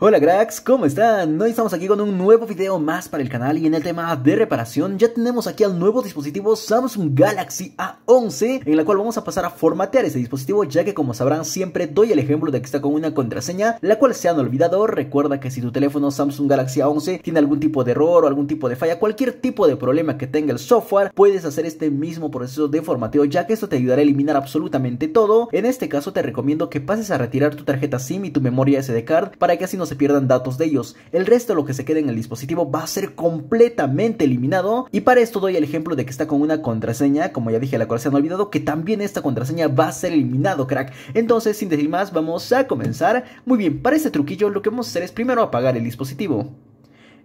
Hola cracks, ¿cómo están? Hoy estamos aquí con un nuevo video más para el canal y en el tema de reparación ya tenemos aquí al nuevo dispositivo Samsung Galaxy A11 en la cual vamos a pasar a formatear ese dispositivo ya que como sabrán siempre doy el ejemplo de que está con una contraseña la cual se han olvidado, recuerda que si tu teléfono Samsung Galaxy A11 tiene algún tipo de error o algún tipo de falla, cualquier tipo de problema que tenga el software puedes hacer este mismo proceso de formateo ya que esto te ayudará a eliminar absolutamente todo, en este caso te recomiendo que pases a retirar tu tarjeta SIM y tu memoria SD card para que así no se pierdan datos de ellos. El resto de lo que se quede en el dispositivo va a ser completamente eliminado. Y para esto doy el ejemplo de que está con una contraseña, como ya dije, la cual se han olvidado, que también esta contraseña va a ser eliminado, crack. Entonces, sin decir más, vamos a comenzar. Muy bien, para este truquillo lo que vamos a hacer es primero apagar el dispositivo.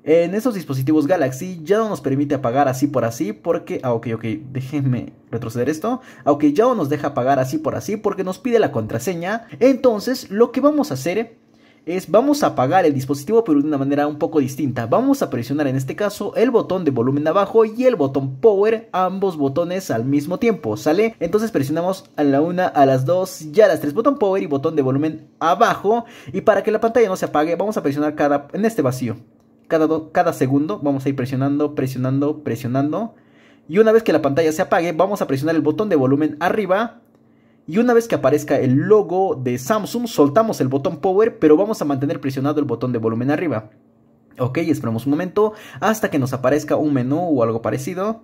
En estos dispositivos Galaxy ya no nos permite apagar así por así porque... Ah, ok, ok, déjenme retroceder esto. aunque ah, ya no nos deja apagar así por así porque nos pide la contraseña. Entonces, lo que vamos a hacer es vamos a apagar el dispositivo pero de una manera un poco distinta. Vamos a presionar en este caso el botón de volumen abajo y el botón power, ambos botones al mismo tiempo, ¿sale? Entonces presionamos a la una, a las dos ya a las tres, botón power y botón de volumen abajo. Y para que la pantalla no se apague, vamos a presionar cada, en este vacío, cada, cada segundo, vamos a ir presionando, presionando, presionando. Y una vez que la pantalla se apague, vamos a presionar el botón de volumen arriba y una vez que aparezca el logo de Samsung soltamos el botón power pero vamos a mantener presionado el botón de volumen arriba. Ok, esperamos un momento hasta que nos aparezca un menú o algo parecido.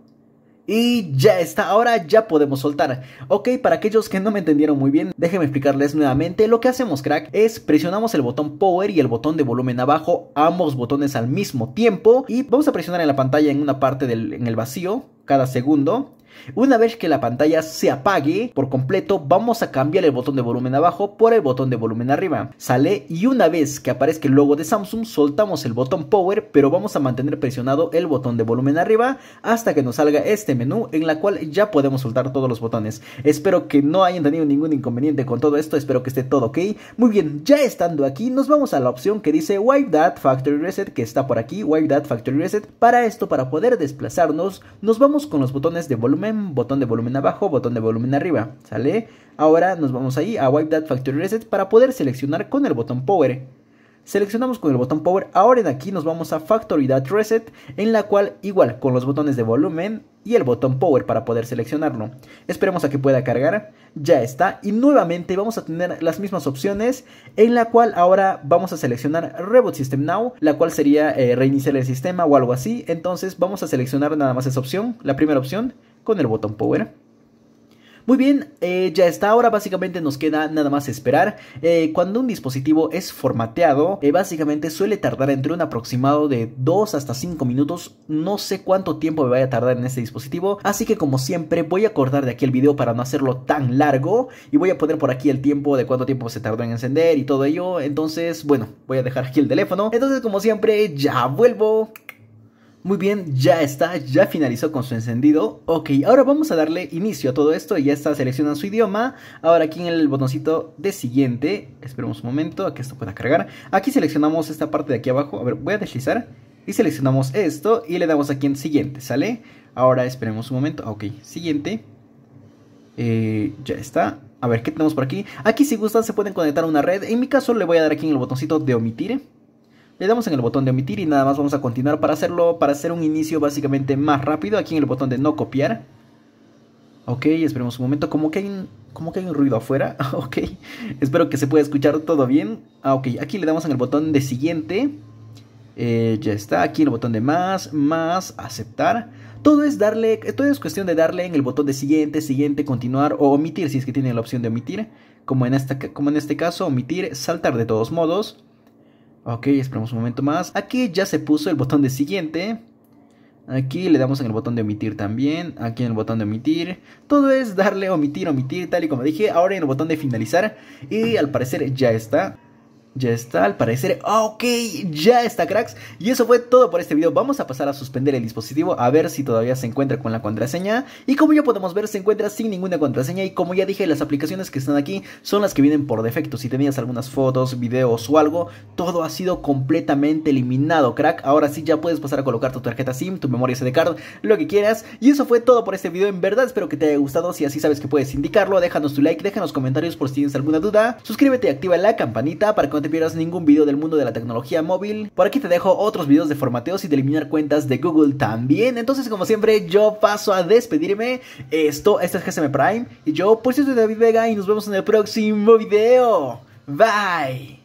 Y ya está, ahora ya podemos soltar. Ok, para aquellos que no me entendieron muy bien, déjenme explicarles nuevamente. Lo que hacemos, crack, es presionamos el botón power y el botón de volumen abajo, ambos botones al mismo tiempo. Y vamos a presionar en la pantalla en una parte del en el vacío cada segundo. Una vez que la pantalla se apague por completo, vamos a cambiar el botón de volumen abajo por el botón de volumen arriba. Sale y una vez que aparezca el logo de Samsung, soltamos el botón Power, pero vamos a mantener presionado el botón de volumen arriba hasta que nos salga este menú en la cual ya podemos soltar todos los botones. Espero que no hayan tenido ningún inconveniente con todo esto, espero que esté todo ok. Muy bien, ya estando aquí, nos vamos a la opción que dice Wipe That Factory Reset, que está por aquí, Wipe That Factory Reset. Para esto, para poder desplazarnos, nos vamos con los botones de volumen botón de volumen abajo, botón de volumen arriba, ¿sale? Ahora nos vamos ahí a Wipe That Factory Reset para poder seleccionar con el botón Power. Seleccionamos con el botón Power, ahora en aquí nos vamos a Factory That Reset, en la cual igual con los botones de volumen y el botón Power para poder seleccionarlo. Esperemos a que pueda cargar, ya está, y nuevamente vamos a tener las mismas opciones, en la cual ahora vamos a seleccionar Reboot System Now, la cual sería eh, reiniciar el sistema o algo así, entonces vamos a seleccionar nada más esa opción, la primera opción, con el botón power. Muy bien, eh, ya está. Ahora básicamente nos queda nada más esperar. Eh, cuando un dispositivo es formateado, eh, básicamente suele tardar entre un aproximado de 2 hasta 5 minutos. No sé cuánto tiempo me vaya a tardar en este dispositivo. Así que como siempre voy a cortar de aquí el video para no hacerlo tan largo. Y voy a poner por aquí el tiempo de cuánto tiempo se tardó en encender y todo ello. Entonces, bueno, voy a dejar aquí el teléfono. Entonces como siempre, ya vuelvo. Muy bien, ya está, ya finalizó con su encendido. Ok, ahora vamos a darle inicio a todo esto y ya está, seleccionan su idioma. Ahora aquí en el botoncito de siguiente, esperemos un momento a que esto pueda cargar. Aquí seleccionamos esta parte de aquí abajo, a ver, voy a deslizar y seleccionamos esto y le damos aquí en siguiente, ¿sale? Ahora esperemos un momento, ok, siguiente. Eh, ya está. A ver, ¿qué tenemos por aquí? Aquí si gustan se pueden conectar a una red. En mi caso le voy a dar aquí en el botoncito de omitir. Le damos en el botón de omitir y nada más vamos a continuar para hacerlo, para hacer un inicio básicamente más rápido. Aquí en el botón de no copiar. Ok, esperemos un momento. Como que hay un, como hay ruido afuera. ok, espero que se pueda escuchar todo bien. Ah, ok, aquí le damos en el botón de siguiente. Eh, ya está, aquí en el botón de más, más, aceptar. Todo es darle, todo es cuestión de darle en el botón de siguiente, siguiente, continuar o omitir, si es que tiene la opción de omitir. Como en, esta, como en este caso, omitir, saltar de todos modos. Ok, esperamos un momento más. Aquí ya se puso el botón de siguiente. Aquí le damos en el botón de omitir también. Aquí en el botón de omitir. Todo es darle omitir, omitir, tal y como dije. Ahora en el botón de finalizar. Y al parecer ya está. Ya está, al parecer. Ah, ok, ya está, cracks. Y eso fue todo por este video. Vamos a pasar a suspender el dispositivo a ver si todavía se encuentra con la contraseña. Y como ya podemos ver, se encuentra sin ninguna contraseña. Y como ya dije, las aplicaciones que están aquí son las que vienen por defecto. Si tenías algunas fotos, videos o algo, todo ha sido completamente eliminado, crack. Ahora sí ya puedes pasar a colocar tu tarjeta SIM, tu memoria SD card, lo que quieras. Y eso fue todo por este video. En verdad, espero que te haya gustado. Si así sabes que puedes indicarlo, déjanos tu like, déjanos comentarios por si tienes alguna duda. Suscríbete y activa la campanita para que no te pierdas ningún video del mundo de la tecnología móvil. Por aquí te dejo otros videos de formateos y de eliminar cuentas de Google también. Entonces, como siempre, yo paso a despedirme. Esto, este es GSM Prime. Y yo, por pues, soy David Vega y nos vemos en el próximo video. Bye.